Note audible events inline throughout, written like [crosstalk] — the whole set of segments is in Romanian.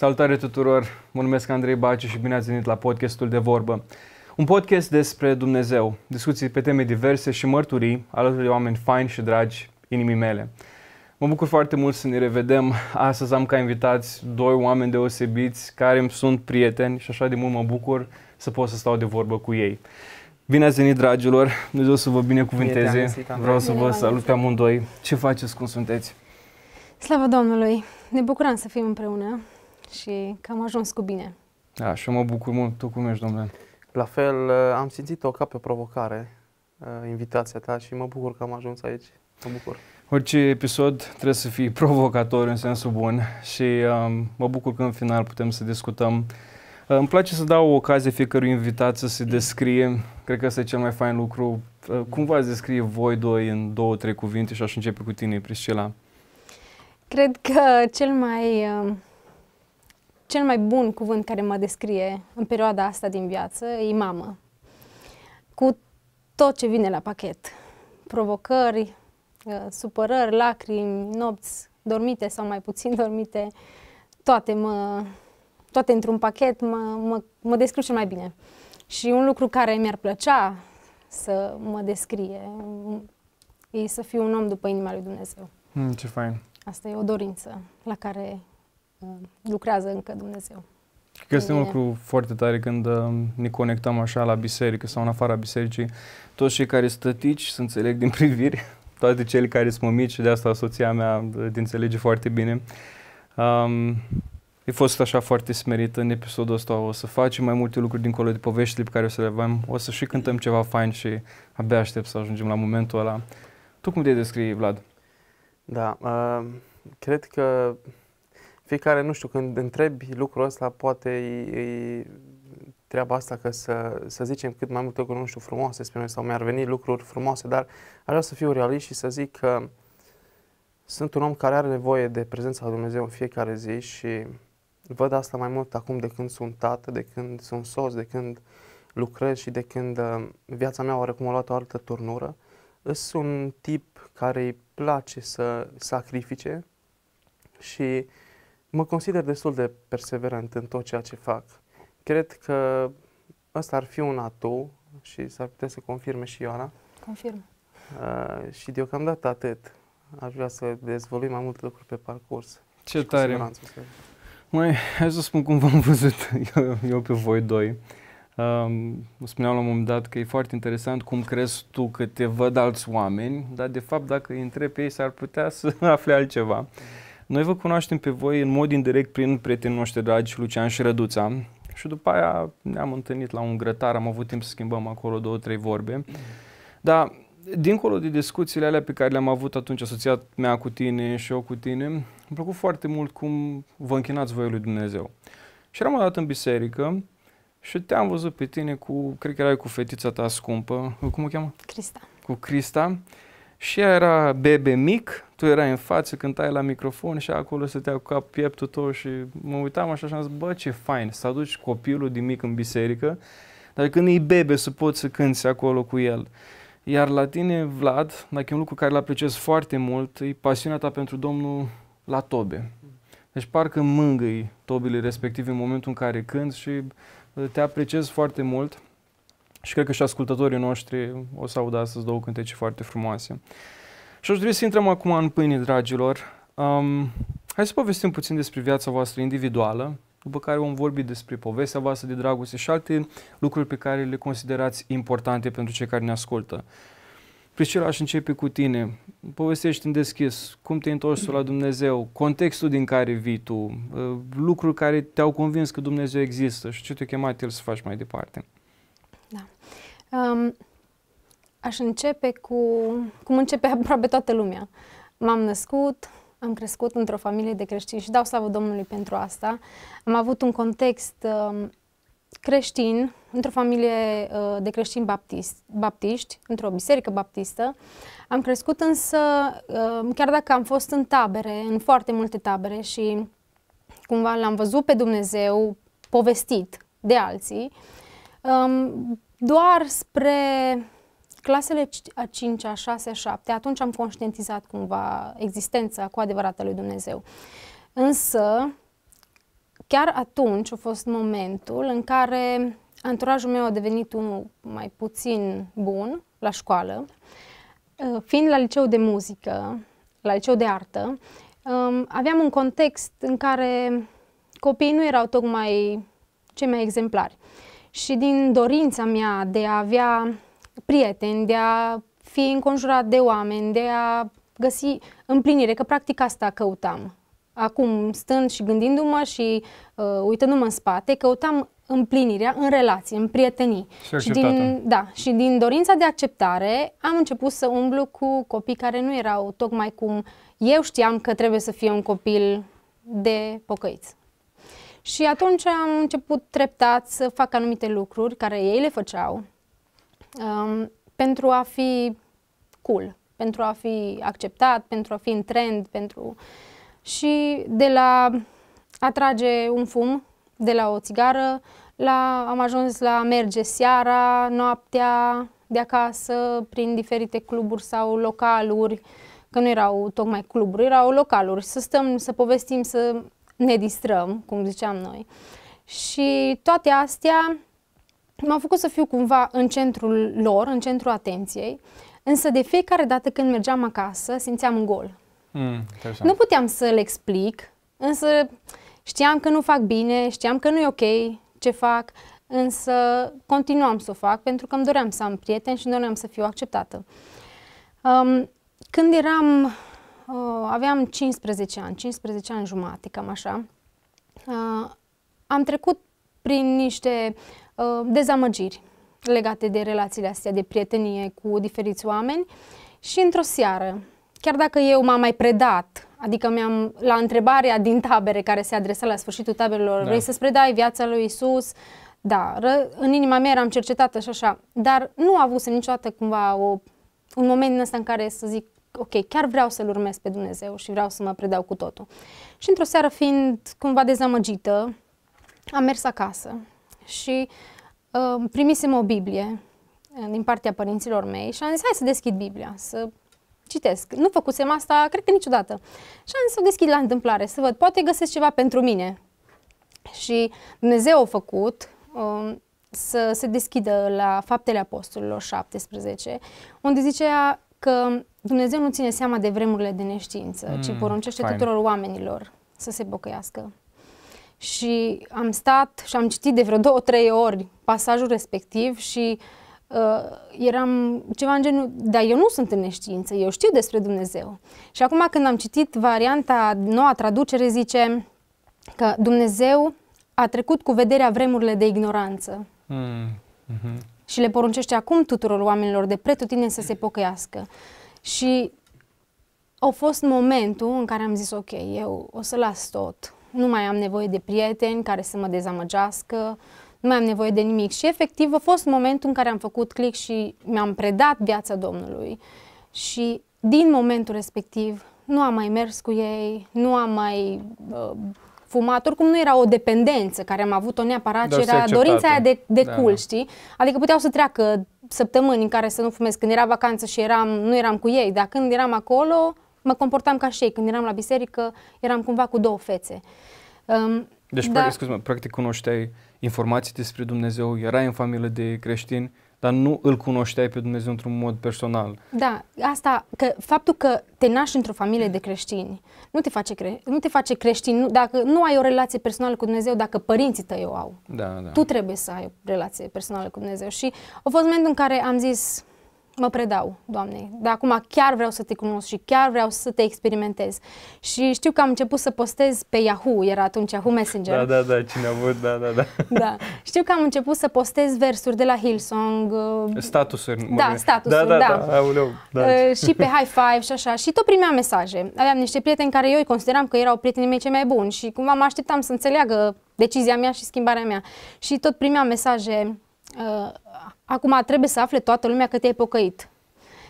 Salutare tuturor! Mă numesc Andrei Baciu și bine ați venit la podcastul de vorbă. Un podcast despre Dumnezeu, discuții pe teme diverse și mărturii alături de oameni faini și dragi inimii mele. Mă bucur foarte mult să ne revedem. Astăzi am ca invitați doi oameni deosebiți care îmi sunt prieteni și așa de mult mă bucur să pot să stau de vorbă cu ei. Bine ați venit, dragilor! Dumnezeu să vă binecuvinteze! Vreau să vă salut pe amândoi. Ce faceți? Cum sunteți? Slavă Domnului! Ne bucurăm să fim împreună și că am ajuns cu bine. Da, și eu mă bucur mult. Tu cum ești, domnule? La fel, uh, am simțit-o ca pe provocare, uh, invitația ta și mă bucur că am ajuns aici. Mă bucur. Orice episod trebuie să fie provocator în sensul bun și um, mă bucur că în final putem să discutăm. Uh, îmi place să dau o ocazie fiecărui invitat să se descrie. Cred că ăsta e cel mai fain lucru. Uh, cum v-ați descrie voi doi în două, trei cuvinte și aș începe cu tine, Priscila? Cred că cel mai uh cel mai bun cuvânt care mă descrie în perioada asta din viață e mamă. Cu tot ce vine la pachet. Provocări, uh, supărări, lacrimi, nopți dormite sau mai puțin dormite, toate mă, toate într-un pachet mă, mă, mă descriu cel mai bine. Și un lucru care mi-ar plăcea să mă descrie mm, e să fiu un om după inima lui Dumnezeu. Mm, ce fain! Asta e o dorință la care lucrează încă Dumnezeu. Cred că este un lucru foarte tare când um, ne conectăm așa la biserică sau în afara bisericii. Toți cei care stătici să înțeleg din [laughs] priviri, toate cei care sunt mămici, de asta soția mea te înțelege foarte bine. Um, e fost așa foarte smerită în episodul ăsta, o să facem mai multe lucruri dincolo de poveștile pe care o să le avem, o să și cântăm ceva fain și abia aștept să ajungem la momentul ăla. Tu cum te descrii, Vlad? Da, uh, cred că fiecare, nu știu, când întrebi lucrul ăsta, poate e, treaba asta că să, să zicem cât mai multe lucruri, nu știu, frumoase despre noi sau mi-ar veni lucruri frumoase, dar aș vrea să fiu realist și să zic că sunt un om care are nevoie de prezența lui Dumnezeu în fiecare zi și văd asta mai mult acum de când sunt tată, de când sunt soț, de când lucrez și de când uh, viața mea oarecum a luat o altă turnură. Sunt un tip care îi place să sacrifice și Mă consider destul de perseverent în tot ceea ce fac. Cred că ăsta ar fi un atu și s-ar putea să confirme și Ioana. Confirm. Uh, și deocamdată atât. Aș vrea să dezvolui mai multe lucruri pe parcurs. Ce tare! Să... Mai, hai să spun cum v-am [laughs] văzut eu, eu pe voi doi. Um, spuneam la un moment dat că e foarte interesant cum crezi tu că te văd alți oameni, dar de fapt dacă îi întrebi pe ei s-ar putea să [laughs] afle altceva. Mm. Noi vă cunoaștem pe voi în mod indirect prin prietenii noștri dragi, Lucian și Răduța. Și după aia ne-am întâlnit la un grătar, am avut timp să schimbăm acolo două, trei vorbe. Dar dincolo de discuțiile alea pe care le-am avut atunci, asociat mea cu tine și eu cu tine, îmi plăcut foarte mult cum vă închinați voi lui Dumnezeu. Și eram odată în biserică și te-am văzut pe tine cu, cred că erai cu fetița ta scumpă, cum o cheamă? Crista. Cu Crista. Și ea era bebe mic, tu erai în față, cântai la microfon și acolo stătea cu cap pieptul tău și mă uitam așa și am zis, bă, ce fain să aduci copilul din mic în biserică, dar când e bebe să poți să cânti acolo cu el. Iar la tine, Vlad, dacă e un lucru care îl apreciez foarte mult, e pasiunea ta pentru Domnul la tobe. Deci parcă mângâi tobile respective în momentul în care cânti și te apreciez foarte mult. Și cred că și ascultătorii noștri o să audă astăzi două cântece foarte frumoase. Și aș dori să intrăm acum în pâine, dragilor. Um, hai să povestim puțin despre viața voastră individuală, după care vom vorbi despre povestea voastră de dragoste și alte lucruri pe care le considerați importante pentru cei care ne ascultă. Priscila, aș începe cu tine. Povestești în deschis cum te-ai întors la Dumnezeu, contextul din care vii tu, ă, lucruri care te-au convins că Dumnezeu există și ce te-a chemat El să faci mai departe. Da. Um, aș începe cu cum începe aproape toată lumea. M-am născut, am crescut într-o familie de creștini și dau slavă Domnului pentru asta. Am avut un context um, creștin, într-o familie uh, de creștini baptist, baptiști, într-o biserică baptistă. Am crescut însă, uh, chiar dacă am fost în tabere, în foarte multe tabere și cumva l-am văzut pe Dumnezeu povestit de alții, uh, Um, doar spre clasele a 5, a 6, a 7, atunci am conștientizat cumva existența cu adevărat a lui Dumnezeu. Însă, chiar atunci a fost momentul în care anturajul meu a devenit unul mai puțin bun la școală. Uh, fiind la liceu de muzică, la liceu de artă, um, aveam un context în care copiii nu erau tocmai cei mai exemplari și din dorința mea de a avea prieteni, de a fi înconjurat de oameni, de a găsi împlinire, că practic asta căutam. Acum, stând și gândindu-mă și uh, uitându-mă în spate, căutam împlinirea în relații, în prietenii. Și, și, din, da, și din dorința de acceptare am început să umblu cu copii care nu erau tocmai cum eu știam că trebuie să fie un copil de pocăiți. Și atunci am început treptat să fac anumite lucruri care ei le făceau um, pentru a fi cool, pentru a fi acceptat, pentru a fi în trend, pentru... Și de la atrage un fum de la o țigară, la, am ajuns la merge seara, noaptea, de acasă, prin diferite cluburi sau localuri, că nu erau tocmai cluburi, erau localuri, să stăm, să povestim, să ne distrăm, cum ziceam noi. Și toate astea m-au făcut să fiu cumva în centrul lor, în centrul atenției, însă de fiecare dată când mergeam acasă simțeam un gol. Mm, nu puteam să le explic, însă știam că nu fac bine, știam că nu e ok ce fac, însă continuam să o fac pentru că îmi doream să am prieteni și îmi doream să fiu acceptată. Um, când eram Uh, aveam 15 ani, 15 ani jumate, cam așa. Uh, am trecut prin niște uh, dezamăgiri legate de relațiile astea de prietenie cu diferiți oameni și într-o seară, chiar dacă eu m-am mai predat, adică mi-am, la întrebarea din tabere care se adresa la sfârșitul taberelor, da. vrei să-ți predai viața lui Isus? Da, ră, în inima mea eram cercetată și așa, dar nu a avut niciodată cumva o, un moment în ăsta în care să zic ok, chiar vreau să-L urmez pe Dumnezeu și vreau să mă predau cu totul. Și într-o seară, fiind cumva dezamăgită, am mers acasă și uh, primisem o Biblie uh, din partea părinților mei și am zis, hai să deschid Biblia, să citesc. Nu făcusem asta, cred că niciodată. Și am zis să o deschid la întâmplare, să văd, poate găsesc ceva pentru mine. Și Dumnezeu a făcut uh, să se deschidă la Faptele Apostolilor 17, unde zicea că Dumnezeu nu ține seama de vremurile de neștiință, mm, ci poruncește fine. tuturor oamenilor să se bocăiască. Și am stat și am citit de vreo două, trei ori pasajul respectiv și uh, eram ceva în genul, dar eu nu sunt în neștiință, eu știu despre Dumnezeu. Și acum când am citit varianta, noua traducere zice că Dumnezeu a trecut cu vederea vremurile de ignoranță. Mm. Mm-hmm. Și le poruncește acum tuturor oamenilor de pretutine să se pocăiască. Și a fost momentul în care am zis, ok, eu o să las tot. Nu mai am nevoie de prieteni care să mă dezamăgească, nu mai am nevoie de nimic. Și efectiv a fost momentul în care am făcut click și mi-am predat viața Domnului. Și din momentul respectiv nu am mai mers cu ei, nu am mai uh, fumat, oricum nu era o dependență care am avut-o neapărat, era dorința aia de, de da, da. știi? Adică puteau să treacă săptămâni în care să nu fumez. Când era vacanță și eram, nu eram cu ei, dar când eram acolo, mă comportam ca și ei. Când eram la biserică, eram cumva cu două fețe. Um, deci, dar... practic, scuze practic cunoșteai informații despre Dumnezeu, erai în familie de creștini, dar nu îl cunoșteai pe Dumnezeu într-un mod personal. Da, asta, că faptul că te naști într-o familie de creștini nu te face, cre- nu te face creștin nu, dacă nu ai o relație personală cu Dumnezeu, dacă părinții tăi o au. Da, da. Tu trebuie să ai o relație personală cu Dumnezeu. Și a fost momentul în care am zis, mă predau, Doamne, dar acum chiar vreau să te cunosc și chiar vreau să te experimentez. Și știu că am început să postez pe Yahoo, era atunci Yahoo Messenger. Da, da, da, cine a avut, da, da, da. da. Știu că am început să postez versuri de la Hillsong. Uh, statusuri. Mă da, statusuri, da. da, da. da. da. Uh, și pe High Five și așa. Și tot primeam mesaje. Aveam niște prieteni care eu îi consideram că erau prietenii mei cei mai buni și cumva mă așteptam să înțeleagă decizia mea și schimbarea mea. Și tot primeam mesaje uh, Acum trebuie să afle toată lumea că te-ai pocăit.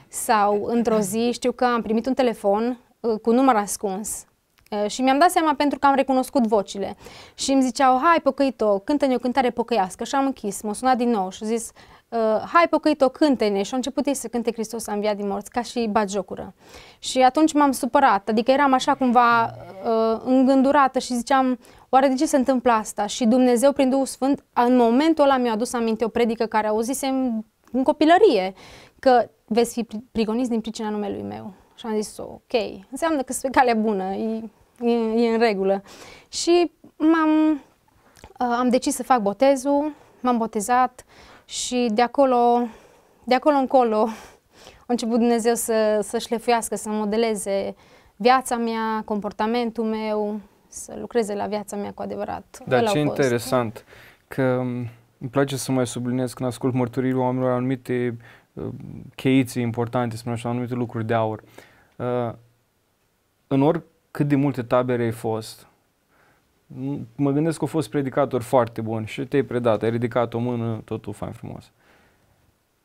Sau într-o zi știu că am primit un telefon uh, cu număr ascuns uh, și mi-am dat seama pentru că am recunoscut vocile și îmi ziceau, hai pocăit-o, cântă-ne o cântare pocăiască și am închis, mă sunat din nou și zis, uh, hai hai o cântă-ne și au început ei să cânte Hristos a înviat din morți, ca și bagiocură. Și atunci m-am supărat, adică eram așa cumva uh, îngândurată și ziceam, Oare de ce se întâmplă asta? Și Dumnezeu, prin Duhul Sfânt, în momentul ăla mi-a adus aminte o predică care auzisem în copilărie, că veți fi prigoniți din pricina numelui meu. Și am zis, ok, înseamnă că sunt pe calea bună, e, e, e în regulă. Și m-am, uh, am decis să fac botezul, m-am botezat și de acolo, de acolo încolo [laughs] a început Dumnezeu să, să șlefuiască, să modeleze viața mea, comportamentul meu, să lucreze la viața mea cu adevărat. Da, ce interesant că mm, îmi place să mai subliniez când ascult mărturii oamenilor anumite uh, cheiții importante, spun așa, anumite lucruri de aur. Uh, în oricât de multe tabere ai fost, mă gândesc că au fost predicator foarte bun și te-ai predat, ai ridicat o mână, totul fain frumos.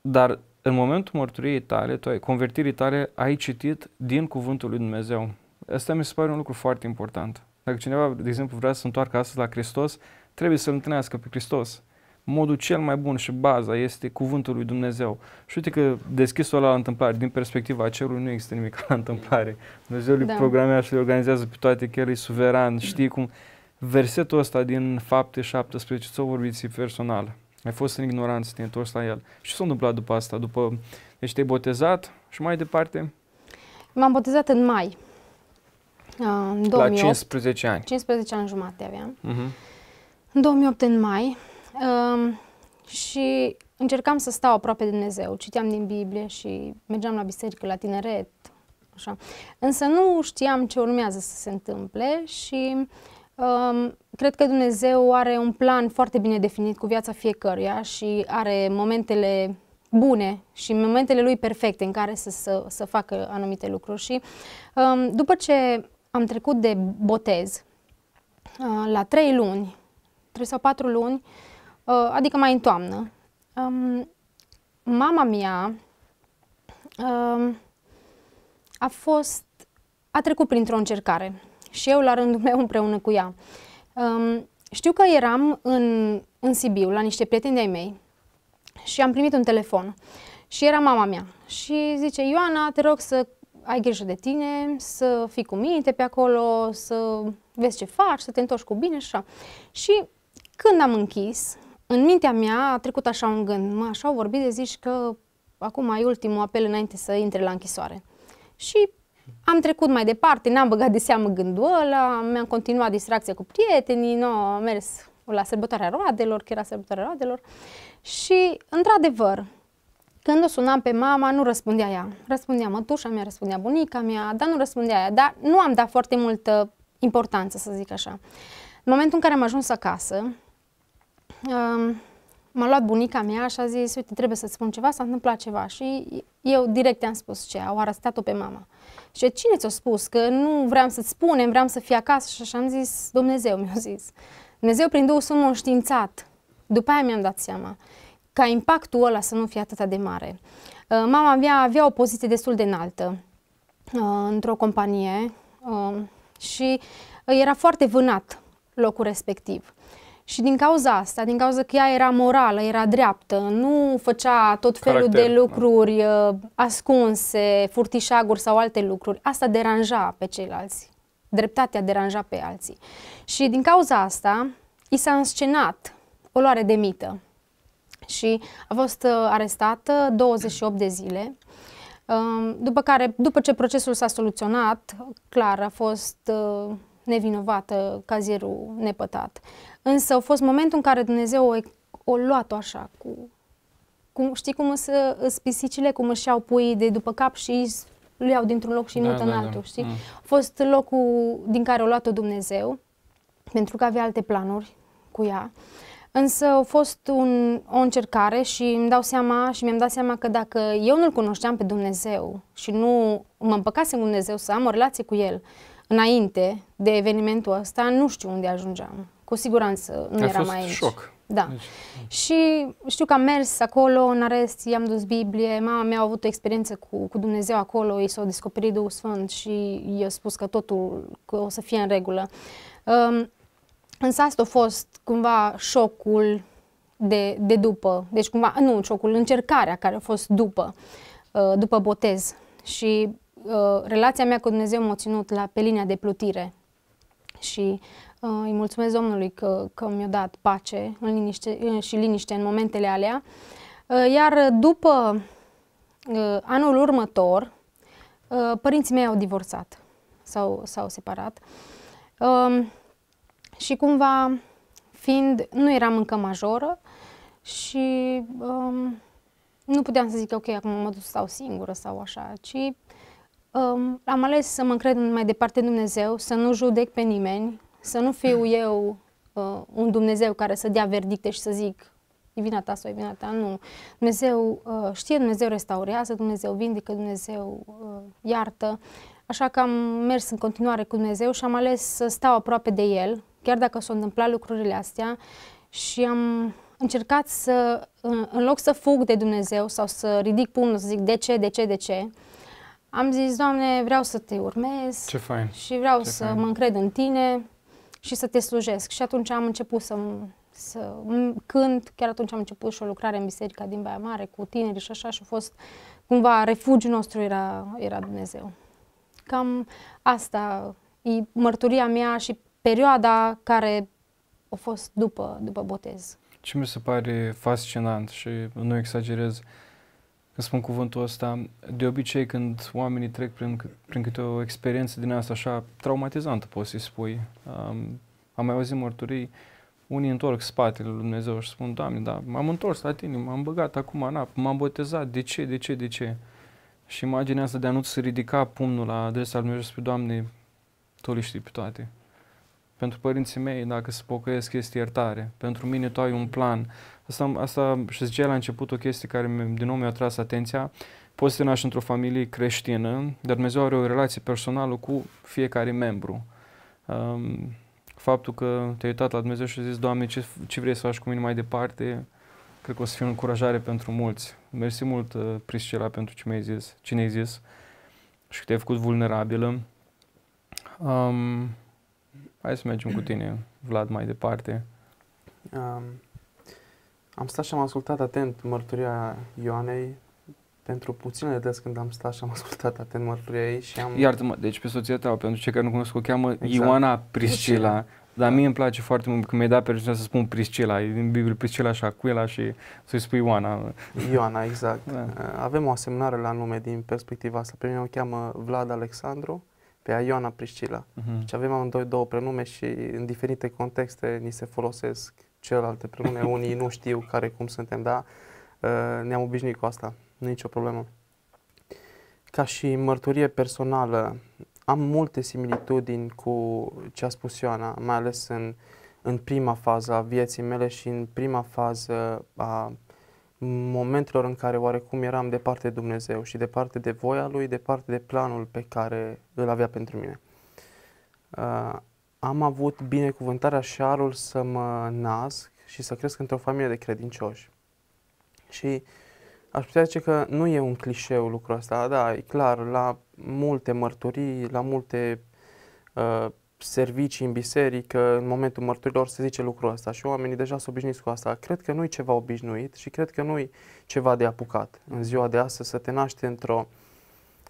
Dar în momentul mărturiei tale, tu ai, convertirii tale, ai citit din cuvântul lui Dumnezeu. Asta mi se pare un lucru foarte important. Dacă cineva, de exemplu, vrea să se întoarcă astăzi la Hristos, trebuie să-L întâlnească pe Hristos. Modul cel mai bun și baza este cuvântul lui Dumnezeu. Și uite că deschisul ăla la întâmplare, din perspectiva cerului nu există nimic [laughs] la întâmplare. Dumnezeu da. programează și îi organizează pe toate, că El e suveran, știi cum... Versetul ăsta din fapte 17, ți-o vorbiți personal. Ai fost în ignoranță, te întors la el. Și s-a întâmplat după asta? După, deci te-ai botezat și mai departe? M-am botezat în mai. 2008, ah, la 15 ani. 15 ani jumate aveam. Uh-huh. În 2008, în mai, uh, și încercam să stau aproape de Dumnezeu. Citeam din Biblie și mergeam la biserică, la tineret, așa. Însă nu știam ce urmează să se întâmple și um, cred că Dumnezeu are un plan foarte bine definit cu viața fiecăruia și are momentele bune și momentele lui perfecte în care să, să, să facă anumite lucruri. Și um, după ce am trecut de botez uh, la trei luni, trei sau patru luni, uh, adică mai în toamnă. Um, mama mea um, a fost, a trecut printr-o încercare și eu la rândul meu împreună cu ea. Um, știu că eram în, în Sibiu la niște prieteni ai mei și am primit un telefon și era mama mea și zice Ioana, te rog să ai grijă de tine, să fii cu minte pe acolo, să vezi ce faci, să te întorci cu bine și așa. Și când am închis, în mintea mea a trecut așa un gând, mă, așa au vorbit de zici că acum ai ultimul apel înainte să intre la închisoare. Și am trecut mai departe, n-am băgat de seamă gândul ăla, mi-am continuat distracția cu prietenii, nu, am mers la sărbătoarea roadelor, că era sărbătoarea roadelor. Și, într-adevăr, când o sunam pe mama, nu răspundea ea. Răspundea mătușa mea, răspundea bunica mea, dar nu răspundea ea. Dar nu am dat foarte multă importanță, să zic așa. În momentul în care am ajuns acasă, um, m-a luat bunica mea și a zis, uite, trebuie să-ți spun ceva, s-a întâmplat ceva. Și eu direct i-am spus ce, au arestat-o pe mama. Și cine ți-a spus? Că nu vreau să-ți spunem, vreau să fie acasă. Și așa am zis, Dumnezeu mi-a zis. Dumnezeu prin Duhul Sfânt m-a După aia mi-am dat seama ca impactul ăla să nu fie atât de mare. Uh, mama avea, avea o poziție destul de înaltă uh, într-o companie uh, și era foarte vânat locul respectiv. Și din cauza asta, din cauza că ea era morală, era dreaptă, nu făcea tot felul Caracter, de da. lucruri da. ascunse, furtișaguri sau alte lucruri, asta deranja pe ceilalți. Dreptatea deranja pe alții. Și din cauza asta, i s-a înscenat o luare de mită și a fost uh, arestată 28 de zile. Um, după care, după ce procesul s-a soluționat, clar a fost uh, nevinovată, cazierul nepătat. Însă a fost momentul în care Dumnezeu o, o luat-o așa, cu, cum, știi cum să pisicile, cum își iau puii de după cap și îi iau dintr-un loc și îi da, mută da, în altul, da. știi? Da. A fost locul din care o luat-o Dumnezeu, pentru că avea alte planuri cu ea. Uh, Însă a fost un, o încercare și îmi dau seama și mi-am dat seama că dacă eu nu-L cunoșteam pe Dumnezeu și nu mă împăcasem cu Dumnezeu să am o relație cu El înainte de evenimentul ăsta, nu știu unde ajungeam. Cu siguranță nu A eram fost aici. șoc. Da. Deci, și știu că am mers acolo în arest, i-am dus Biblie, mama mea a avut o experiență cu, cu Dumnezeu acolo, i s-a descoperit Duhul Sfânt și i-a spus că totul că o să fie în regulă. Um, Însă asta a fost cumva șocul de, de după, deci cumva, nu șocul, încercarea care a fost după, uh, după botez. Și uh, relația mea cu Dumnezeu m-a ținut la, pe linia de plutire. Și uh, îi mulțumesc Domnului că, că mi-a dat pace în liniște, și liniște în momentele alea. iar după anul următor, părinții mei au divorțat sau s-au separat. Uh, și cumva fiind, nu eram încă majoră și um, nu puteam să zic ok, acum mă duc stau singură sau așa, ci um, am ales să mă încred mai departe în Dumnezeu, să nu judec pe nimeni, să nu fiu mm. eu uh, un Dumnezeu care să dea verdicte și să zic e vina ta sau e vina ta, nu. Dumnezeu uh, știe, Dumnezeu restaurează, Dumnezeu vindică, Dumnezeu uh, iartă. Așa că am mers în continuare cu Dumnezeu și am ales să stau aproape de El, chiar dacă s-au întâmplat lucrurile astea și am încercat să, în loc să fug de Dumnezeu sau să ridic pumnul, să zic de ce, de ce, de ce, am zis, Doamne, vreau să te urmez ce fain. și vreau ce să fain. mă încred în Tine și să te slujesc. Și atunci am început să, să cânt, chiar atunci am început și o lucrare în biserica din Baia Mare cu tineri și așa și a fost cumva refugiul nostru era, era Dumnezeu. Cam asta e mărturia mea și perioada care a fost după, după botez. Ce mi se pare fascinant și nu exagerez când spun cuvântul ăsta, de obicei când oamenii trec prin, prin câte o experiență din asta așa traumatizantă, poți să-i spui, um, am mai auzit mărturii, unii întorc spatele lui Dumnezeu și spun, Doamne, da, m-am întors la tine, m-am băgat acum în apă, m-am botezat, de ce, de ce, de ce? Și imaginea asta de a nu-ți ridica pumnul la adresa lui Dumnezeu și spui, Doamne, Tu le știi pe toate. Pentru părinții mei, dacă se pocăiesc, este iertare. Pentru mine tu ai un plan. Asta, asta și zicea la început o chestie care din nou mi-a tras atenția. Poți să te naști într-o familie creștină, dar Dumnezeu are o relație personală cu fiecare membru. Um, faptul că te-ai uitat la Dumnezeu și ai zis, Doamne, ce, ce vrei să faci cu mine mai departe, cred că o să fie o încurajare pentru mulți. Mersi mult, uh, Priscila, pentru ce mi-ai zis, cine ai zis și că te-ai făcut vulnerabilă. Um, Hai să mergem cu tine, Vlad, mai departe. Um, am stat și am ascultat atent mărturia Ioanei pentru puține des când am stat și am ascultat atent mărturia ei și am... Iartă-mă, deci pe soția ta, pentru cei care nu cunosc, o cheamă exact. Ioana Priscila. Dar mie da. îmi place foarte mult că mi-ai dat permisiunea să spun Priscila, e din Biblie Priscila și Aquila și să-i spui Ioana. Ioana, exact. Da. Avem o asemnare la nume din perspectiva asta. Pe mine o cheamă Vlad Alexandru pe a Ioana Priscila. Uh-huh. Deci avem amândoi două prenume și în diferite contexte ni se folosesc celelalte prenume. [laughs] Unii nu știu care cum suntem, dar uh, ă, ne-am obișnuit cu asta. Nu nicio problemă. Ca și mărturie personală, am multe similitudini cu ce a spus Ioana, mai ales în, în prima fază a vieții mele și în prima fază a momentelor în care oarecum eram departe de Dumnezeu și departe de voia Lui, departe de planul pe care îl avea pentru mine. Uh, am avut binecuvântarea și arul să mă nasc și să cresc într-o familie de credincioși. Și aș putea zice că nu e un clișeu lucrul ăsta, da, e clar, la multe mărturii, la multe uh, servicii în biserică, în momentul mărturilor, se zice lucrul ăsta și oamenii deja sunt obișnuiți cu asta. Cred că nu-i ceva obișnuit și cred că nu-i ceva de apucat în ziua de astăzi să te naști într-o,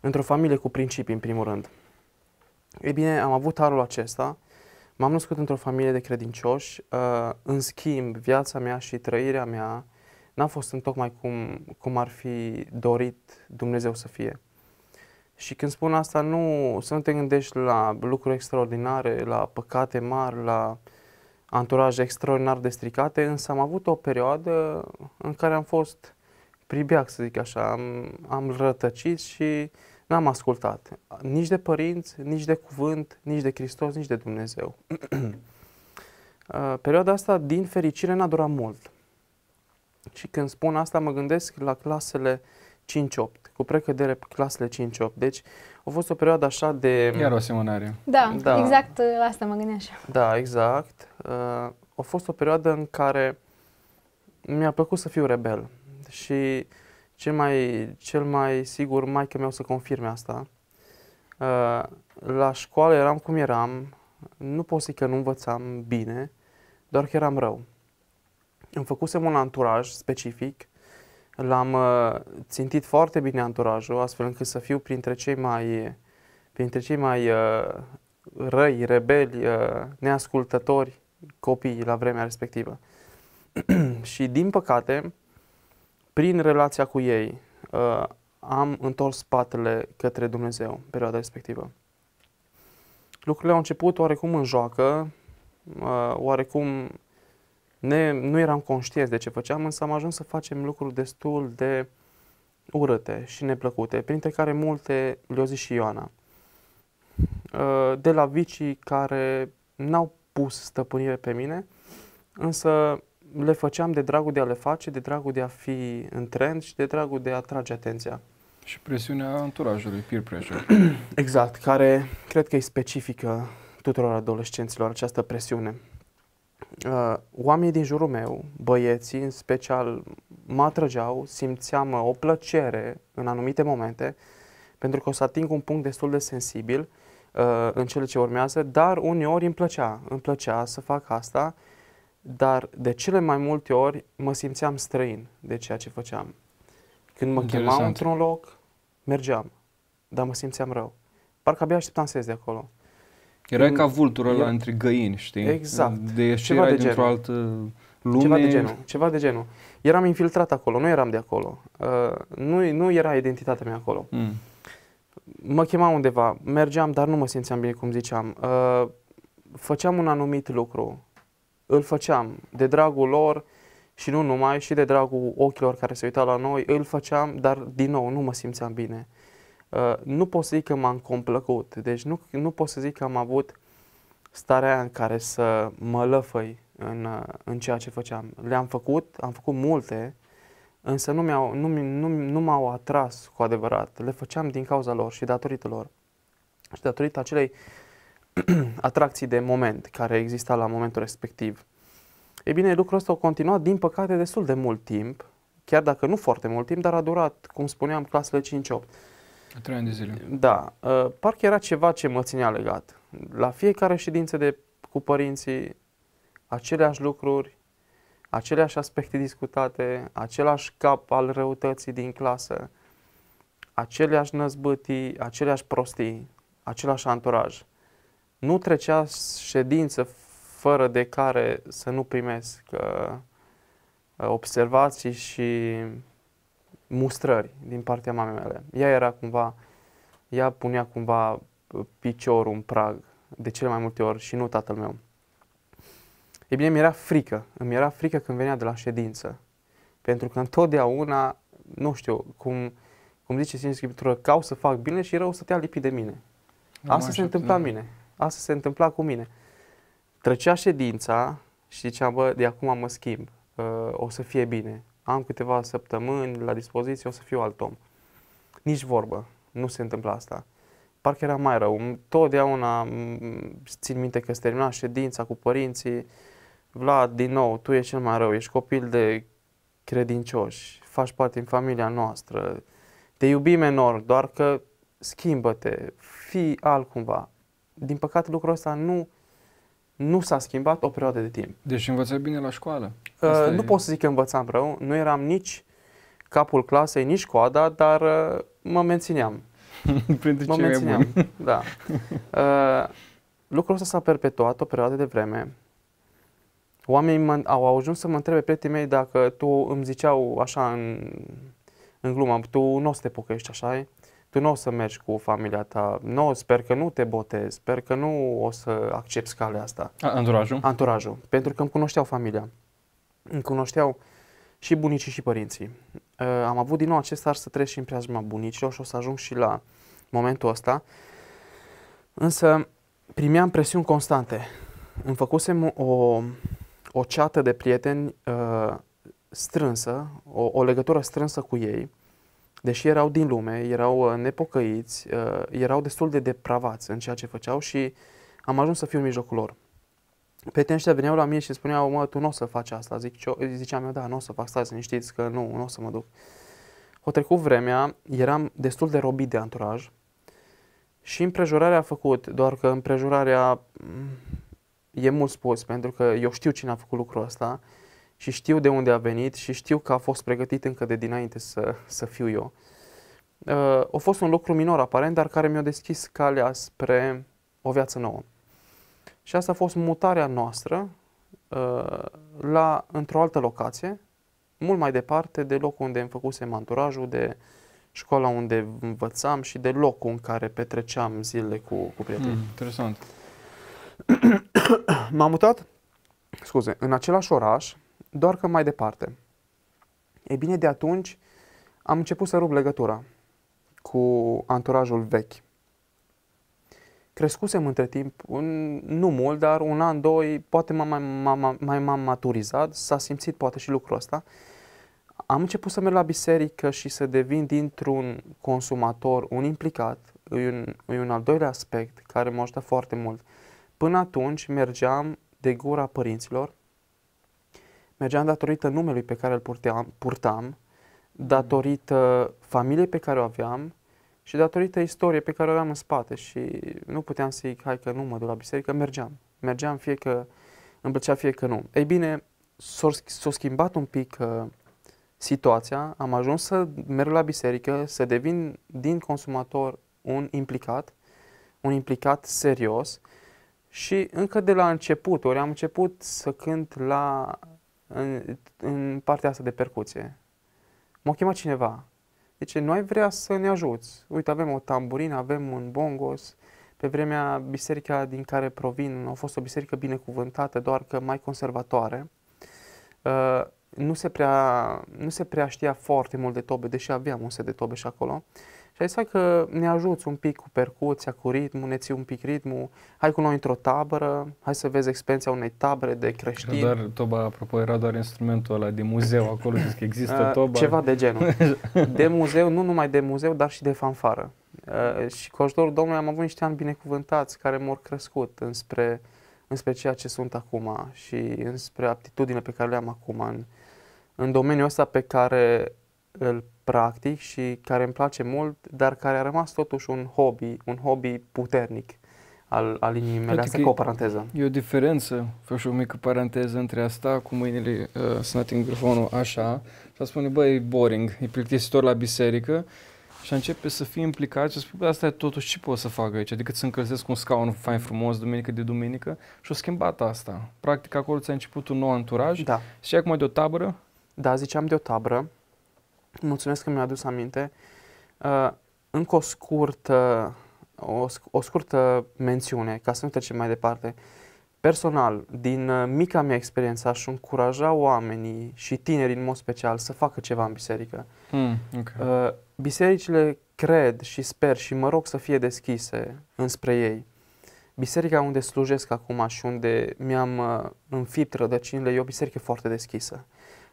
într-o familie cu principii, în primul rând. Ei bine, am avut harul acesta, m-am născut într-o familie de credincioși, uh, în schimb, viața mea și trăirea mea n-a fost întocmai cum, cum ar fi dorit Dumnezeu să fie. Și când spun asta, nu, să nu te gândești la lucruri extraordinare, la păcate mari, la anturaje extraordinar de stricate, însă am avut o perioadă în care am fost pribeac, să zic așa, am, am rătăcit și n-am ascultat nici de părinți, nici de cuvânt, nici de Hristos, nici de Dumnezeu. [clears throat] Uh, perioada asta, din fericire, n-a durat mult. Și când spun asta, mă gândesc la clasele 5-8 cu precădere pe clasele 5-8. Deci a fost o perioadă așa de... Iar o asemănare. Da, da, exact uh, la asta mă gândeam așa. Da, exact. Uh, a fost o perioadă în care mi-a plăcut să fiu rebel și cel mai, cel mai sigur mai că mi-au să confirme asta. Uh, la școală eram cum eram, nu pot să că nu învățam bine, doar că eram rău. Îmi făcusem un anturaj specific L-am uh, țintit foarte bine anturajul, astfel încât să fiu printre cei mai, printre cei mai uh, răi, rebeli, uh, neascultători copii la vremea respectivă. [clears throat] și din păcate, prin relația cu ei, uh, am întors spatele către Dumnezeu perioada respectivă. Lucrurile au început oarecum în joacă, uh, oarecum ne, nu eram conștienți de ce făceam, însă am ajuns să facem lucruri destul de urâte și neplăcute, printre care multe le-o zis și Ioana. Uh, de la vicii care n-au pus stăpânire pe mine, însă le făceam de dragul de a le face, de dragul de a fi în trend și de dragul de a atrage atenția. Și presiunea anturajului, peer pressure. exact, care cred că e specifică tuturor adolescenților această presiune uh, oamenii din jurul meu, băieții în special, mă atrăgeau, simțeam uh, o plăcere în anumite momente, pentru că o să ating un punct destul de sensibil uh, în cele ce urmează, dar uneori îmi plăcea, îmi plăcea să fac asta, dar de cele mai multe ori mă simțeam străin de ceea ce făceam. Când mă Interesant. chemau într-un loc, mergeam, dar mă simțeam rău. Parcă abia așteptam să ies de acolo. Era ca vultură la între găini, știi? Exact. De Ceva de genul. altă lume. Ceva de genul. Ceva de genul. Eram infiltrat acolo, nu eram de acolo. Uh, nu, nu era identitatea mea acolo. Mm. Mă chema undeva, mergeam, dar nu mă simțeam bine, cum ziceam. Uh, făceam un anumit lucru. Îl făceam de dragul lor și nu numai, și de dragul ochilor care se uitau la noi. Îl făceam, dar din nou nu mă simțeam bine. Uh, Uh, nu pot să zic că m-am complăcut, deci nu, nu pot să zic că am avut starea în care să mă lăfăi în, uh, în ceea ce făceam. Le-am făcut, am făcut multe, însă nu, mi-au, nu, nu, nu m-au atras cu adevărat. Le făceam din cauza lor și datorită lor și datorită acelei [clears throat] atracții de moment care exista la momentul respectiv. Ei bine, lucrul ăsta a continuat, din păcate, destul de mult timp, chiar dacă nu foarte mult timp, dar a durat, cum spuneam, clasele 5-8. Trei ani de zile. Da. Ă, parcă era ceva ce mă ținea legat. La fiecare ședință de, cu părinții, aceleași lucruri, aceleași aspecte discutate, același cap al răutății din clasă, aceleași năzbâtii, aceleași prostii, același anturaj. Nu trecea ședință fără de care să nu primesc uh, observații și mustrări din partea mamei mele. Ea era cumva, ea punea cumva piciorul în prag de cele mai multe ori și nu tatăl meu. E bine, mi era frică, îmi era frică când venea de la ședință, pentru că întotdeauna, nu știu, cum, cum zice Sfântul Scriptură, cau să fac bine și rău să te lipi de mine. Nu Asta se întâmpla în mine, asta se întâmpla cu mine. Trecea ședința și ziceam, bă, de acum mă schimb, uh, o să fie bine, am câteva săptămâni la dispoziție, o să fiu alt om. Nici vorbă, nu se întâmplă asta. Parcă era mai rău. Totdeauna țin minte că se termina ședința cu părinții. Vlad, din nou, tu ești cel mai rău, ești copil de credincioși, faci parte din familia noastră, te iubim enorm, doar că schimbă-te, fii altcumva. Din păcate lucrul ăsta nu nu s-a schimbat o perioadă de timp. Deci învățai bine la școală. Uh, Asta nu e... pot să zic că învățam rău, nu eram nici capul clasei, nici coada, dar uh, mă mențineam. [laughs] Printre mă mențineam, [laughs] da. Uh, lucrul ăsta s-a perpetuat o perioadă de vreme. Oamenii au ajuns să mă întrebe prietenii mei dacă tu îmi ziceau așa în, în glumă, tu nu o să te pocăiești, așa -i? tu nu o să mergi cu familia ta, nu, sper că nu te botezi, sper că nu o să accepti calea asta. Anturajul? Anturajul, pentru că îmi cunoșteau familia, îmi cunoșteau și bunicii și părinții. Uh, am avut din nou acest ar să trec și în preajma bunicilor și o să ajung și la momentul ăsta, însă primeam presiuni constante. Îmi făcusem o, o ceată de prieteni uh, strânsă, o, o legătură strânsă cu ei, deși erau din lume, erau uh, nepocăiți, uh, erau destul de depravați în ceea ce făceau și am ajuns să fiu în mijlocul lor. Prietenii ăștia veneau la mine și spuneau, mă, tu nu o să faci asta. Zic, eu, ziceam eu, da, nu o să fac, stați știți că nu, nu o să mă duc. O trecut vremea, eram destul de robit de anturaj și împrejurarea a făcut, doar că împrejurarea mm, e mult spus, pentru că eu știu cine a făcut lucrul ăsta, și știu de unde a venit și știu că a fost pregătit încă de dinainte să, să fiu eu. Uh, a fost un lucru minor aparent, dar care mi-a deschis calea spre o viață nouă. Și asta a fost mutarea noastră uh, la, într-o altă locație, mult mai departe de locul unde îmi făcut anturajul, de școala unde învățam și de locul în care petreceam zilele cu, cu prietenii. Hmm, interesant. [coughs] M-am mutat, scuze, în același oraș, doar că mai departe. E bine, de atunci am început să rup legătura cu anturajul vechi. Crescusem între timp, un, nu mult, dar un an, doi, poate m-am mai, m-am, mai m-am maturizat, s-a simțit poate și lucrul ăsta. Am început să merg la biserică și să devin dintr-un consumator, un implicat, un, un al doilea aspect care mă ajută foarte mult. Până atunci mergeam de gura părinților, mergeam datorită numelui pe care îl purteam, purtam, mhm. datorită familiei pe care o aveam și datorită istoriei pe care o aveam în spate și nu puteam să zic, hai că nu mă duc la biserică, mergeam. Mergeam fie că îmi plăcea, fie că nu. Ei bine, s-a s-o schimbat un pic uh, situația, am ajuns să merg la biserică, să devin din consumator un implicat, un implicat serios și încă de la început, ori am început să cânt la în, în partea asta de percuție. M-a chemat cineva. Deci, noi vrea să ne ajuți. Uite, avem o tamburină, avem un bongos. Pe vremea, biserica din care provin a fost o biserică binecuvântată, doar că mai conservatoare. Uh, nu se, prea, nu se prea știa foarte mult de tobe, deși aveam un set de tobe și acolo. Uh, și ai zis că ne ajuți un pic cu percuția, cu ritmul, ne ții un pic ritmul, hai cu noi într-o tabără, hai să vezi experiența unei tabere de creștini. Dar toba, apropo, era doar instrumentul ăla de muzeu acolo, zic că există toba. Ceva de genul. [laughs] De muzeu, nu numai de muzeu, dar și de fanfară. Și cu ajutorul Domnului am avut niște ani binecuvântați care m-au crescut înspre, înspre ceea ce sunt acum și înspre aptitudinile pe care le am acum în, în domeniul ăsta pe care îl practic și care îmi place mult, dar care a rămas totuși un hobby, un hobby puternic al, al inimii mele. Adică asta ca o paranteză. E o diferență, fac și o mică paranteză între asta cu mâinile uh, sunate în microfonul așa și a spune, băi, e boring, e plictisitor la biserică și a începe să fie implicat și spune, asta e totuși ce pot să fac aici, adică să încălzesc un scaun fain frumos duminică de duminică și o schimbat asta. Practic acolo ți-a început un nou anturaj da. și acum de o tabără? Da, ziceam de o tabără Mulțumesc că mi-a adus aminte. Uh, încă o scurtă, o, o scurtă mențiune, ca să nu trecem mai departe. Personal, din uh, mica mea experiență, aș încuraja oamenii și tinerii în mod special să facă ceva în biserică. Mm, okay. uh, bisericile cred și sper și mă rog să fie deschise înspre ei. Biserica unde slujesc acum și unde mi-am uh, înfipt rădăcinile e o biserică foarte deschisă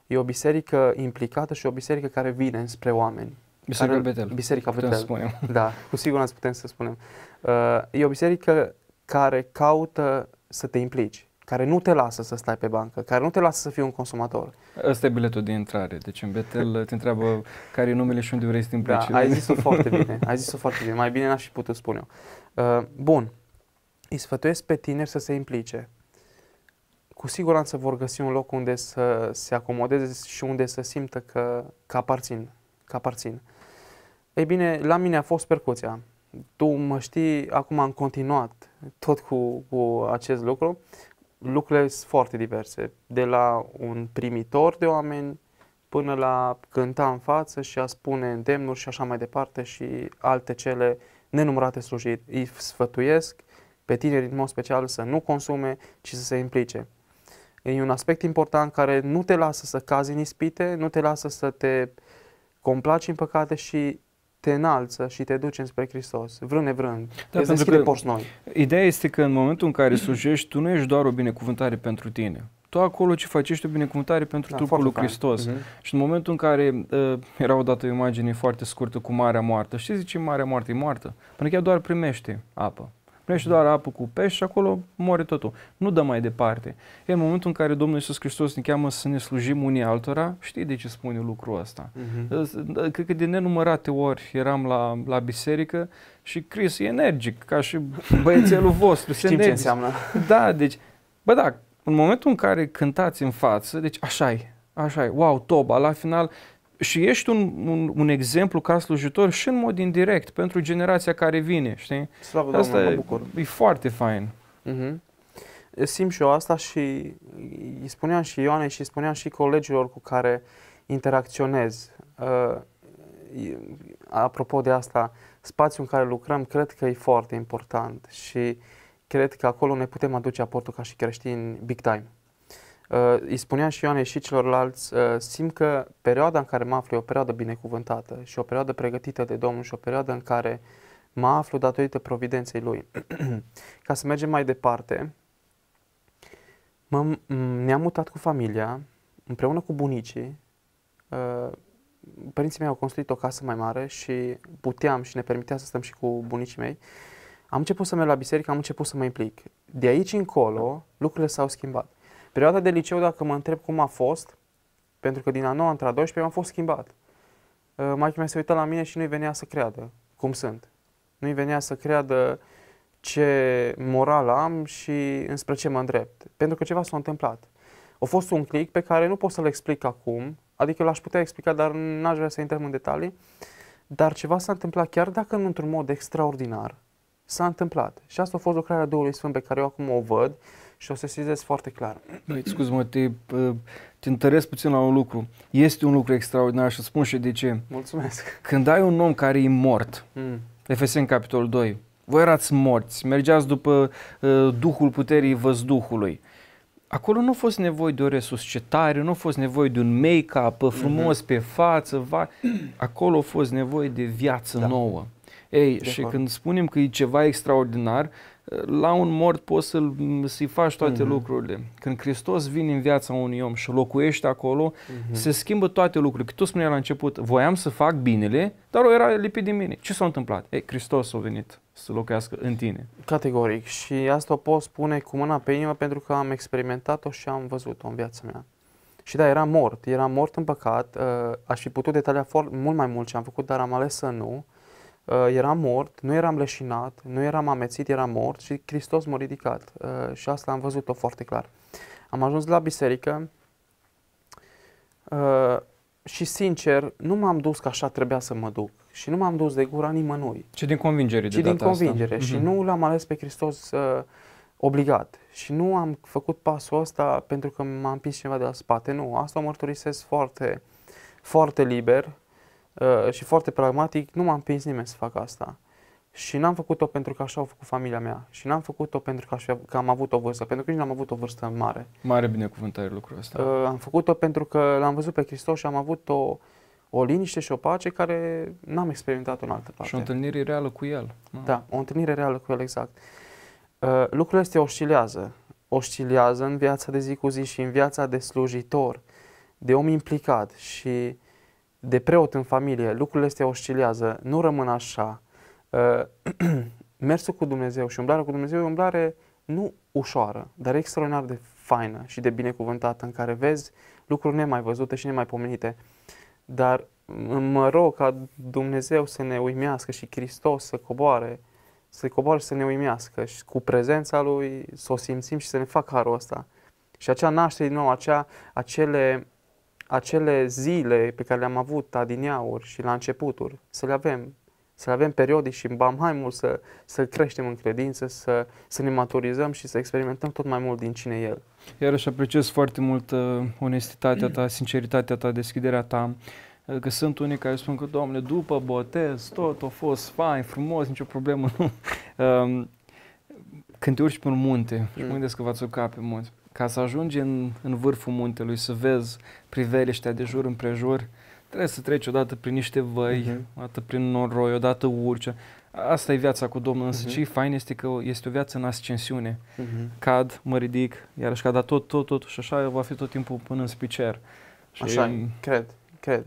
e o biserică implicată și o biserică care vine spre oameni. Biserica care, Betel. Biserica putem Betel. spunem. [laughs] Da, cu siguranță putem să spunem. Uh, e o biserică care caută să te implici, care nu te lasă să stai pe bancă, care nu te lasă să fii un consumator. Ăsta e biletul de intrare. Deci în Betel te întreabă care e numele și unde vrei să te implici. Da, ai zis-o foarte bine. Ai zis-o foarte bine. Mai bine n-aș fi putut spune eu. Uh, bun. Îi sfătuiesc pe tineri să se implice cu siguranță vor găsi un loc unde să se acomodeze și unde să simtă că, că aparțin. Că aparțin. Ei bine, la mine a fost percuția. Tu mă știi, acum am continuat tot cu, cu acest lucru. Lucrurile sunt foarte diverse, de la un primitor de oameni până la cânta în față și a spune îndemnuri și așa mai departe și alte cele nenumărate slujiri. Îi sfătuiesc pe tineri în mod special să nu consume, ci să se implice. E un aspect important care nu te lasă să cazi în ispite, nu te lasă să te complaci în păcate și te înalță și te duce spre Hristos, vrând nevrând. Da, te pentru că porți noi. Ideea este că în momentul în care slujești, tu nu ești doar o binecuvântare pentru tine. Tu acolo ce faci, ești o binecuvântare pentru da, trupul lui Hristos. Uh-huh. Și în momentul în care uh, era odată o imagine foarte scurtă cu Marea Moartă, știi zice Marea Moartă? E moartă. Pentru că ea doar primește apă. Primești doar apă cu pești și acolo moare totul. Nu dă mai departe. E în momentul în care Domnul Iisus Hristos ne cheamă să ne slujim unii altora, știi de ce spune lucrul ăsta. Uh-huh. Cred că de nenumărate ori eram la, la biserică și Chris e energic, ca și băiețelul [laughs] vostru. Știm energic. ce înseamnă. [laughs] Da, deci, bă da, în momentul în care cântați în față, deci așa e, așa e, wow, toba, la final și ești un, un, un exemplu ca slujitor și în mod indirect pentru generația care vine, știi? Slavă asta Domnul, mă bucur. E foarte fain. Uh-huh. Simt și eu asta și îi spuneam și Ioane și îi spuneam și colegilor cu care interacționez. Uh, apropo de asta, spațiul în care lucrăm cred că e foarte important și cred că acolo ne putem aduce aportul ca și creștini big time. Uh, îi spuneam și Ioane și celorlalți, uh, simt că perioada în care mă aflu e o perioadă binecuvântată și o perioadă pregătită de Domnul și o perioadă în care mă aflu datorită providenței Lui. [clears throat] Ca să mergem mai departe, ne-am mutat cu familia, împreună cu bunicii, uh, părinții mei au construit o casă mai mare și puteam și ne permitea să stăm și cu bunicii mei. Am început să merg la biserică, am început să mă implic. De aici încolo, lucrurile s-au schimbat. Perioada de liceu, dacă mă întreb cum a fost, pentru că din a 9 între a 12 am fost schimbat. Mai uh, Maica mea se uită la mine și nu-i venea să creadă cum sunt. Nu-i venea să creadă ce moral am și înspre ce mă îndrept. Pentru că ceva s-a întâmplat. A fost un click pe care nu pot să-l explic acum, adică l-aș putea explica, dar n-aș vrea să intrăm în detalii, dar ceva s-a întâmplat, chiar dacă nu într-un mod extraordinar, s-a întâmplat. Și asta a fost lucrarea Duhului Sfânt pe care eu acum o văd, și o să sizezi foarte clar. Băi, scuze-mă, te, te întăresc puțin la un lucru. Este un lucru extraordinar și spun și de ce. Mulțumesc. Când ai un om care e mort, mm. Efeseni capitolul 2, voi erați morți, mergeați după uh, Duhul puterii văzduhului. Acolo nu a fost nevoie de o resuscitare, nu a fost nevoie de un make-up mhm. frumos mm-hmm. pe față, va... acolo a fost nevoie de viață da. nouă. Ei, de și acord. când spunem că e ceva extraordinar, la un mort poți să-l, să-i faci toate uh-huh. lucrurile. Când Hristos vine în viața unui om și locuiește acolo, uh-huh. se schimbă toate lucrurile. Că tu spuneai la început, voiam să fac binele, dar o era lipit de mine. Ce s-a întâmplat? Ei, Hristos a venit să locuiască în tine. Categoric. Și asta o pot spune cu mâna pe inimă pentru că am experimentat-o și am văzut-o în viața mea. Și da, era mort. Era mort în păcat. Uh, aș fi putut detalia mult mai mult ce am făcut, dar am ales să nu. Uh, Uh, eram mort, nu eram leșinat, nu eram amețit, eram mort și Hristos m-a ridicat. Uh, și asta am văzut-o foarte clar. Am ajuns la biserică uh, și, sincer, nu m-am dus că așa trebuia să mă duc. Și nu m-am dus de gura nimănui. Ce din convingere de Ci din convingere. Asta. Și mm-hmm. nu l-am ales pe Hristos uh, obligat. Și nu am făcut pasul ăsta pentru că m am pins cineva de la spate. Nu, asta o mărturisesc foarte, foarte liber Uh, și foarte pragmatic, nu m-a împins nimeni să fac asta. Și n-am făcut-o pentru că așa au făcut familia mea. Și n-am făcut-o pentru că, aș, că am avut o vârstă, pentru că nici n-am avut o vârstă mare. Mare binecuvântare lucrul ăsta. Uh, am făcut-o pentru că l-am văzut pe Hristos și am avut o, o liniște și o pace care n-am experimentat-o în altă parte. Și o întâlnire reală cu El. Da, da o întâlnire reală cu El, exact. Uh, lucrul este oscilează. Oscilează în viața de zi cu zi și în viața de slujitor, de om implicat și uh, de preot în familie, lucrurile astea oscilează, nu rămân așa. Ă, [clears throat] mersul cu Dumnezeu și umblarea cu Dumnezeu e o umblare nu ușoară, dar extraordinar de faină și de binecuvântată, în care vezi lucruri nemai văzute și nemai pomenite. Dar mă rog ca Dumnezeu să ne uimească și Hristos să coboare, să coboare și să ne uimească și cu prezența Lui să o simțim și să ne facă harul ăsta. Și acea naștere din nou, acea, acele acele zile pe care le-am avut adineauri și la începuturi, să le avem, să le avem periodic și în mult să, să creștem în credință, să, să ne maturizăm și să experimentăm tot mai mult din cine El. Iarăși apreciez foarte mult uh, onestitatea ta, sinceritatea ta, deschiderea ta. Uh, că sunt unii care spun că, Doamne, după botez, tot a fost fain, frumos, nicio problemă. uh, [laughs] când te urci pe un munte mm. și mă mm. gândesc că v-ați pe munte, ca să ajungi în, în vârful muntelui, să vezi priveliștea de jur împrejur, trebuie să treci odată prin niște văi, uh-huh. odată prin noroi, odată urce. Asta e viața cu Domnul, însă uh-huh. ce fain este că este o viață în ascensiune. Uh-huh. Cad, mă ridic, iarăși cad, dar tot, tot, tot și așa va fi tot timpul până în spicer. Și așa, e, cred, cred.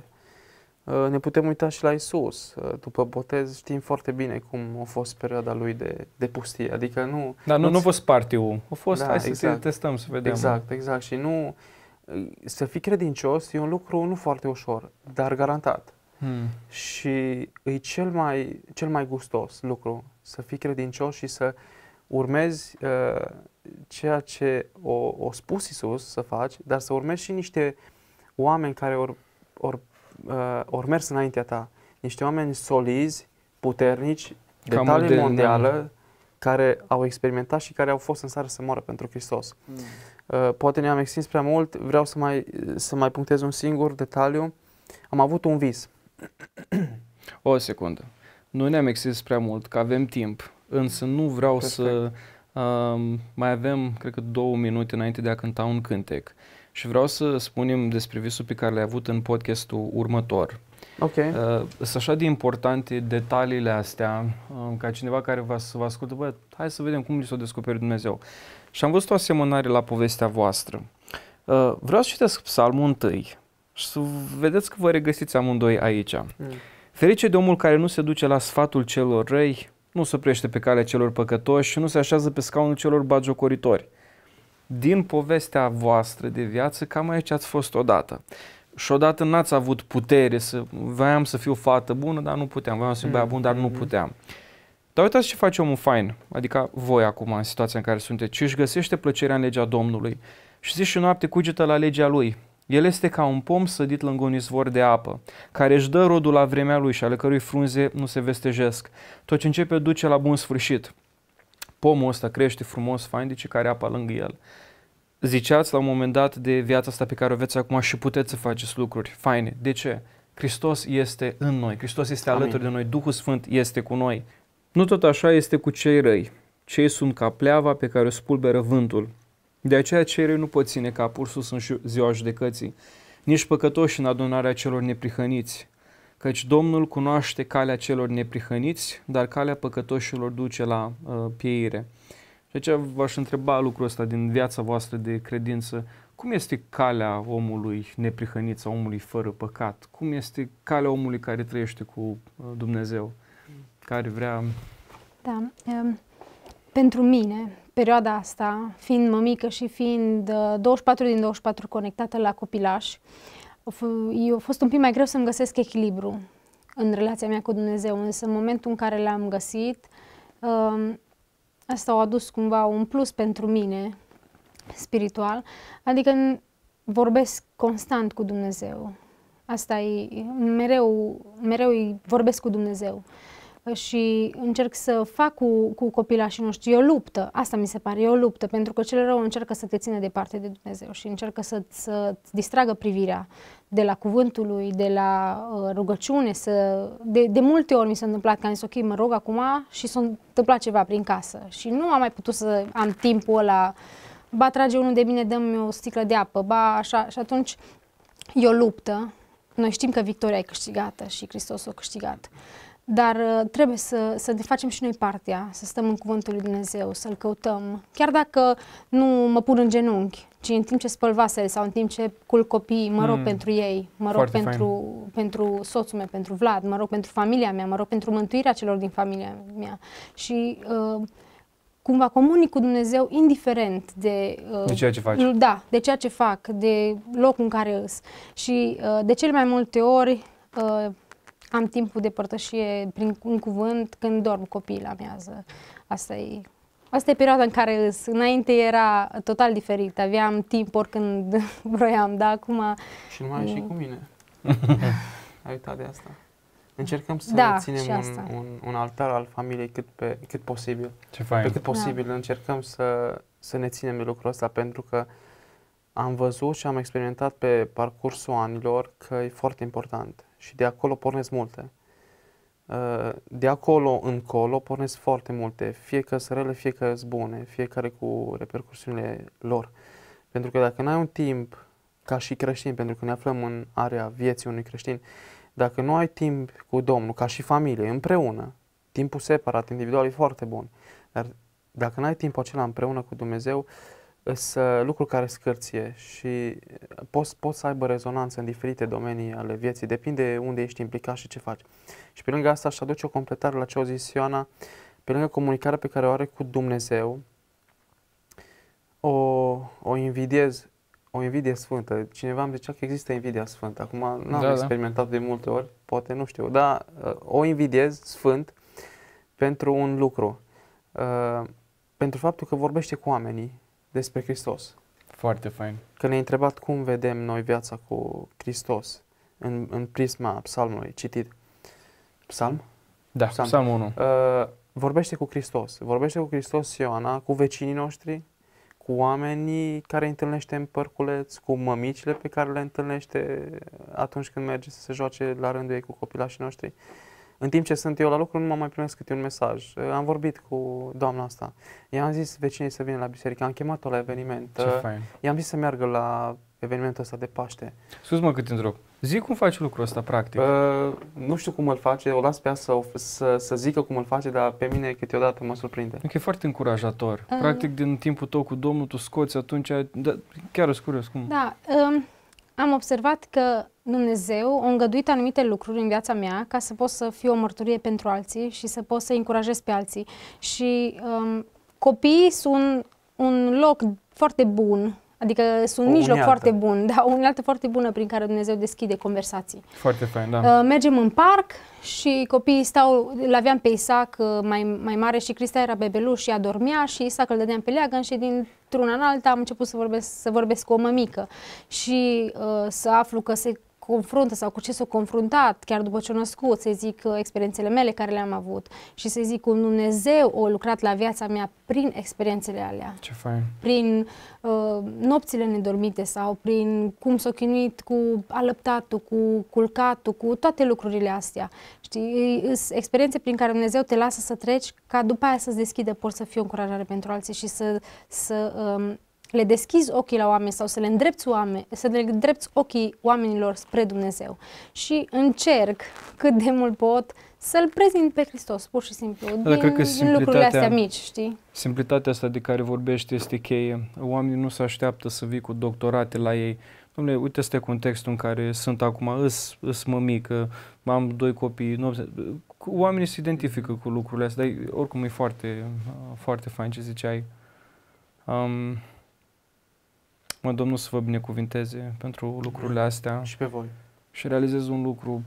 Uh, ne putem uita și la Isus. Uh, după botez știm foarte bine cum a fost perioada lui de, de pustie. Adică nu... Dar nu, nu a fost partiu. A fost, da, hai exact. să testăm, să vedem. Exact, exact. Și nu... Uh, să fii credincios e un lucru nu foarte ușor, dar garantat. Hmm. Și e cel mai, cel mai gustos lucru, să fii credincios și să urmezi uh, ceea ce o, o spus Isus să faci, dar să urmezi și niște oameni care ori or uh, ori mers înaintea ta niște oameni solizi, puternici, de Cam talie de da. mondială, de... care au experimentat și care au fost în stare să moară pentru Hristos. Mm. Uh, poate ne-am extins prea mult, vreau să mai, să mai punctez un singur detaliu. Am avut un vis. O secundă. Nu ne-am extins prea mult, că avem timp, însă nu vreau Perfect. să... Um, uh, mai avem, cred că, două minute înainte de a cânta un cântec. Uh, și vreau să spunem despre visul pe care le-ai avut în podcastul următor. Ok. Uh, sunt așa de importante detaliile astea, uh, ca cineva care va să vă ascultă, bă, hai să vedem cum li s-a descoperit Dumnezeu. Și am văzut o asemănare la povestea voastră. Uh, vreau să citesc psalmul 1 și să vedeți că vă regăsiți amândoi aici. Mm. Ferice de omul care nu se duce la sfatul celor răi, nu se oprește pe calea celor păcătoși și nu se așează pe scaunul celor bagiocoritori din povestea voastră de viață, cam aici ați fost odată. Și odată n-ați avut putere să... Voiam să fiu fată bună, dar nu puteam. Voiam să fiu băiat bun, dar nu mm-hmm. puteam. Dar uitați ce face omul fain, adică voi acum, în situația în care sunteți, și își găsește plăcerea în legea Domnului. Și zi și noapte cugetă la legea lui. El este ca un pom sădit lângă un izvor de apă, care își dă rodul la vremea lui și ale cărui frunze nu se vestejesc. Tot ce începe duce la bun sfârșit pomul ăsta crește frumos, fain, de ce care apa lângă el? Ziceați la un moment dat de viața asta pe care o veți acum și puteți să faceți lucruri faine. De ce? Hristos este în noi, Hristos este Amin. alături de noi, Duhul Sfânt este cu noi. Nu tot așa este cu cei răi. Cei sunt ca pleava pe care o spulberă vântul. De aceea cei răi nu pot ține capul sus în ziua judecății, nici păcătoși în adunarea celor neprihăniți căci Domnul cunoaște calea celor neprihăniți, dar calea păcătoșilor duce la uh, pieire. Și aici v-aș întreba lucrul ăsta din viața voastră de credință. Cum este calea omului neprihănit sau omului fără păcat? Cum este calea omului care trăiește cu uh, Dumnezeu? Care vrea... Da. Um, pentru mine, perioada asta, fiind mămică și fiind uh, 24 din 24 conectată la copilaș, a fost un pic mai greu să-mi găsesc echilibru în relația mea cu Dumnezeu, însă în momentul în care l-am găsit, um, asta a adus cumva un plus pentru mine spiritual, adică vorbesc constant cu Dumnezeu. Asta e, mereu, mereu vorbesc cu Dumnezeu și încerc să fac cu, cu nu știu, e o luptă. Asta mi se pare, e o luptă, pentru că cel rău încercă să te țină departe de Dumnezeu și încercă să, să distragă privirea de la cuvântul lui, de la uh, rugăciune. Să... De, de multe ori mi s-a întâmplat că am zis, ok, mă rog acum și s-a întâmplat ceva prin casă și nu am mai putut să am timpul ăla ba trage unul de mine, dă-mi o sticlă de apă, ba așa, și atunci e o luptă. Noi știm că victoria e câștigată și Hristos o câștigat. Uh, dar uh, trebuie să, să ne facem și noi partea, să stăm în Cuvântul lui Dumnezeu, să-L căutăm. Chiar dacă nu mă pun în genunchi, ci în timp ce spăl vasele sau în timp ce culc copiii, mă rog mm. pentru ei, mă rog pentru, pentru soțul meu, pentru Vlad, mă rog pentru familia mea, mă rog pentru mântuirea celor din familia mea. Și uh, cumva comunic cu Dumnezeu indiferent de, uh, de ceea ce faci. Da, de ceea ce fac, de locul în care îs. Și uh, de cele mai multe ori uh, am timpul de părtășie prin un cuvânt când dorm copiii la mează. Asta e Asta e perioada în care îs. Înainte era total diferit, aveam timp oricând [laughs] vroiam, dar acum... Și nu mai e... și cu mine. [laughs] Ai uitat de asta. Încercăm să da, ținem un, un, un altar al familiei cât, pe, cât posibil. Ce fain. Pe cât da. posibil da. încercăm să, să ne ținem de lucrul ăsta pentru că am văzut și am experimentat pe parcursul anilor că e foarte important și de acolo pornesc multe. Uh, de acolo încolo pornesc foarte multe, fie că sunt rele, fie că sunt bune, fiecare cu repercusiunile lor. Pentru că dacă n-ai un timp ca și creștin, pentru că ne aflăm în area vieții unui creștin, dacă nu ai timp cu Domnul, ca și familie, împreună, timpul separat, individual, e foarte bun. Dar dacă n-ai timpul acela împreună cu Dumnezeu, uh, sunt lucruri care scârție și poți, poți să aibă rezonanță în diferite domenii ale vieții, depinde unde ești implicat și ce faci. Și pe lângă asta aș aduce o completare la ce a zis Ioana, pe lângă comunicarea pe care o are cu Dumnezeu, o, o invidiez, o invidie sfântă. Cineva îmi zicea că există invidia sfântă. Acum n-am da, da. experimentat da. de multe ori, poate nu știu, dar uh, o invidiez sfânt pentru un lucru. Uh, pentru faptul că vorbește cu oamenii despre Hristos. Foarte fain. Că ne-ai întrebat cum vedem noi viața cu Hristos în, în prisma psalmului citit. Psalm? Da, psalm, psalm 1. Uh, vorbește cu Hristos. Vorbește cu Hristos Ioana, cu vecinii noștri, cu oamenii care întâlnește în părculeț, cu mămicile pe care le întâlnește atunci când merge să se joace la rândul ei cu copilașii noștri. Uh, în timp ce sunt eu la lucru, nu mă mai primesc câte un mesaj. Am vorbit cu doamna asta. I-am zis vecinii să vină la biserică, am chemat-o la eveniment. Ce uh, fain. I-am zis să meargă la evenimentul ăsta de Paște. Sus mă cât întreb. Zic cum faci lucrul ăsta practic. Uh, nu știu cum îl face, o las pe ea să, să, să zică cum îl face, dar pe mine câteodată mă surprinde. e foarte încurajator. Uh. Practic din timpul tău cu Domnul tu scoți atunci, da, chiar sunt curios cum. Da, uh, am observat că Dumnezeu a îngăduit anumite lucruri în viața mea ca să pot să fiu o mărturie pentru alții și să pot să încurajez pe alții. Și um, copiii sunt un loc foarte bun Adică sunt un mijloc foarte bun, da, o unealtă foarte bună prin care Dumnezeu deschide conversații. Foarte fain, da. Uh, mergem în parc și copiii stau, îl aveam pe Isaac uh, mai, mai mare și Crista era bebeluș și adormea și Isaac îl dădeam pe leagă și dintr-una în alta am început să vorbesc, să vorbesc cu o mămică și uh, să aflu că se confruntă sau cu ce s-au confruntat chiar după ce au născut, să zic uh, experiențele mele care le-am avut și să zic cum Dumnezeu a lucrat la viața mea prin experiențele alea. Ce fain! Prin uh, nopțile nedormite sau prin cum s-a chinuit cu alăptatul, cu culcatul, cu toate lucrurile astea. Știi, experiențe prin care Dumnezeu te lasă să treci ca după aia să-ți deschidă porți să fie o încurajare pentru alții și să, să um, le deschizi ochii la oameni sau să le îndrepți, oameni, să le îndrepți ochii oamenilor spre Dumnezeu. Și încerc cât de mult pot să-l prezint pe Hristos, pur și simplu, Dar din, cred că din lucrurile astea mici, știi? Simplitatea asta de care vorbești este cheie. Oamenii nu se așteaptă să vii cu doctorate la ei. Dom'le, uite este contextul în care sunt acum, îs, îs mămică, am doi copii, nu, oamenii se identifică cu lucrurile astea, dar oricum e foarte, foarte fain ce ziceai. Um, Mă, Domnul să vă binecuvinteze pentru lucrurile astea. Și pe voi. Și realizez un lucru.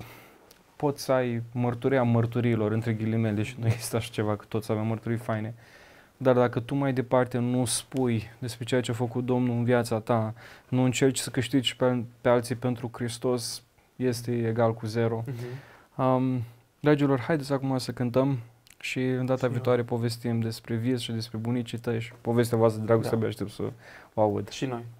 Poți să ai mărturia mărturilor, între ghilimele, și nu este așa ceva, că toți avem mărturii faine. Dar dacă tu mai departe nu spui despre ceea ce a făcut Domnul în viața ta, nu încerci să câștigi pe, pe alții pentru Hristos, este egal cu zero. Uh-huh. Um, dragilor, haideți acum să cântăm și în data și viitoare noi. povestim despre vieți și despre bunicii tăi și povestea voastră, dragoste, da. abia aștept să o aud. Și noi.